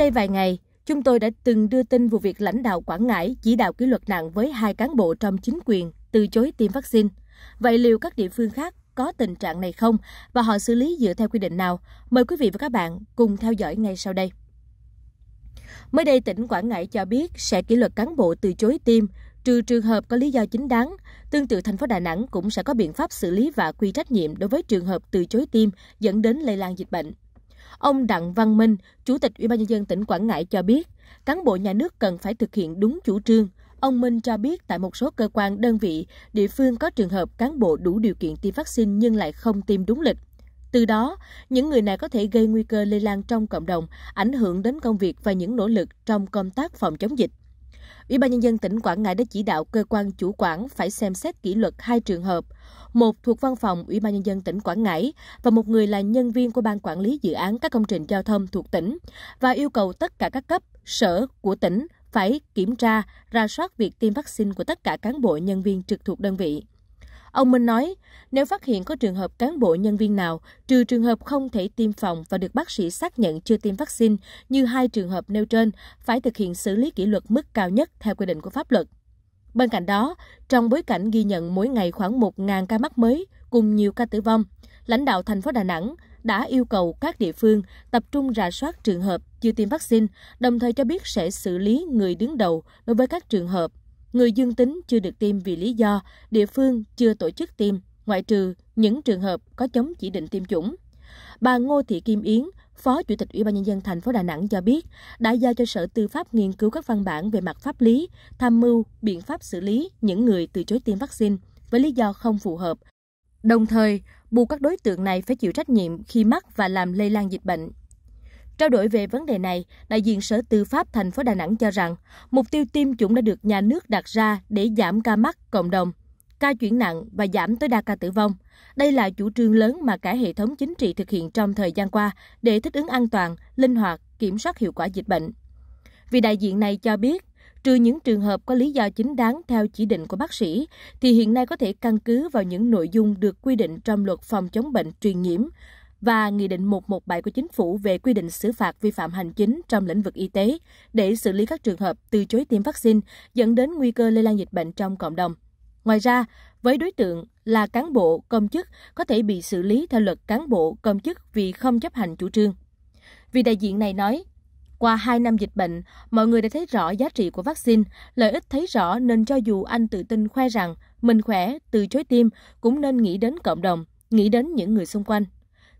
đây vài ngày, chúng tôi đã từng đưa tin vụ việc lãnh đạo Quảng Ngãi chỉ đạo kỷ luật nặng với hai cán bộ trong chính quyền từ chối tiêm vaccine. Vậy liệu các địa phương khác có tình trạng này không và họ xử lý dựa theo quy định nào? Mời quý vị và các bạn cùng theo dõi ngay sau đây. Mới đây, tỉnh Quảng Ngãi cho biết sẽ kỷ luật cán bộ từ chối tiêm, trừ trường hợp có lý do chính đáng. Tương tự, thành phố Đà Nẵng cũng sẽ có biện pháp xử lý và quy trách nhiệm đối với trường hợp từ chối tiêm dẫn đến lây lan dịch bệnh. Ông Đặng Văn Minh, Chủ tịch Ủy ban Nhân dân tỉnh Quảng Ngãi cho biết, cán bộ nhà nước cần phải thực hiện đúng chủ trương. Ông Minh cho biết tại một số cơ quan, đơn vị, địa phương có trường hợp cán bộ đủ điều kiện tiêm vaccine nhưng lại không tiêm đúng lịch. Từ đó, những người này có thể gây nguy cơ lây lan trong cộng đồng, ảnh hưởng đến công việc và những nỗ lực trong công tác phòng chống dịch. Ủy ban nhân dân tỉnh Quảng Ngãi đã chỉ đạo cơ quan chủ quản phải xem xét kỷ luật hai trường hợp, một thuộc văn phòng Ủy ban nhân dân tỉnh Quảng Ngãi và một người là nhân viên của ban quản lý dự án các công trình giao thông thuộc tỉnh và yêu cầu tất cả các cấp, sở của tỉnh phải kiểm tra, ra soát việc tiêm vaccine của tất cả cán bộ nhân viên trực thuộc đơn vị. Ông Minh nói, nếu phát hiện có trường hợp cán bộ nhân viên nào, trừ trường hợp không thể tiêm phòng và được bác sĩ xác nhận chưa tiêm vaccine, như hai trường hợp nêu trên, phải thực hiện xử lý kỷ luật mức cao nhất theo quy định của pháp luật. Bên cạnh đó, trong bối cảnh ghi nhận mỗi ngày khoảng 1.000 ca mắc mới cùng nhiều ca tử vong, lãnh đạo thành phố Đà Nẵng đã yêu cầu các địa phương tập trung rà soát trường hợp chưa tiêm vaccine, đồng thời cho biết sẽ xử lý người đứng đầu đối với các trường hợp Người dương tính chưa được tiêm vì lý do địa phương chưa tổ chức tiêm, ngoại trừ những trường hợp có chống chỉ định tiêm chủng. Bà Ngô Thị Kim Yến, Phó Chủ tịch Ủy ban nhân dân thành phố Đà Nẵng cho biết, đã giao cho Sở Tư pháp nghiên cứu các văn bản về mặt pháp lý, tham mưu biện pháp xử lý những người từ chối tiêm vaccine với lý do không phù hợp. Đồng thời, buộc các đối tượng này phải chịu trách nhiệm khi mắc và làm lây lan dịch bệnh Trao đổi về vấn đề này, đại diện Sở Tư pháp thành phố Đà Nẵng cho rằng, mục tiêu tiêm chủng đã được nhà nước đặt ra để giảm ca mắc cộng đồng, ca chuyển nặng và giảm tối đa ca tử vong. Đây là chủ trương lớn mà cả hệ thống chính trị thực hiện trong thời gian qua để thích ứng an toàn, linh hoạt, kiểm soát hiệu quả dịch bệnh. Vì đại diện này cho biết, trừ những trường hợp có lý do chính đáng theo chỉ định của bác sĩ, thì hiện nay có thể căn cứ vào những nội dung được quy định trong luật phòng chống bệnh truyền nhiễm, và Nghị định 117 của Chính phủ về quy định xử phạt vi phạm hành chính trong lĩnh vực y tế để xử lý các trường hợp từ chối tiêm vaccine dẫn đến nguy cơ lây lan dịch bệnh trong cộng đồng. Ngoài ra, với đối tượng là cán bộ, công chức có thể bị xử lý theo luật cán bộ, công chức vì không chấp hành chủ trương. Vì đại diện này nói, qua 2 năm dịch bệnh, mọi người đã thấy rõ giá trị của vaccine, lợi ích thấy rõ nên cho dù anh tự tin khoe rằng mình khỏe, từ chối tiêm, cũng nên nghĩ đến cộng đồng, nghĩ đến những người xung quanh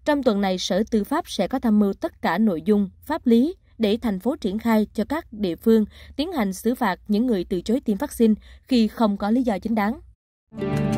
trong tuần này sở tư pháp sẽ có tham mưu tất cả nội dung pháp lý để thành phố triển khai cho các địa phương tiến hành xử phạt những người từ chối tiêm vaccine khi không có lý do chính đáng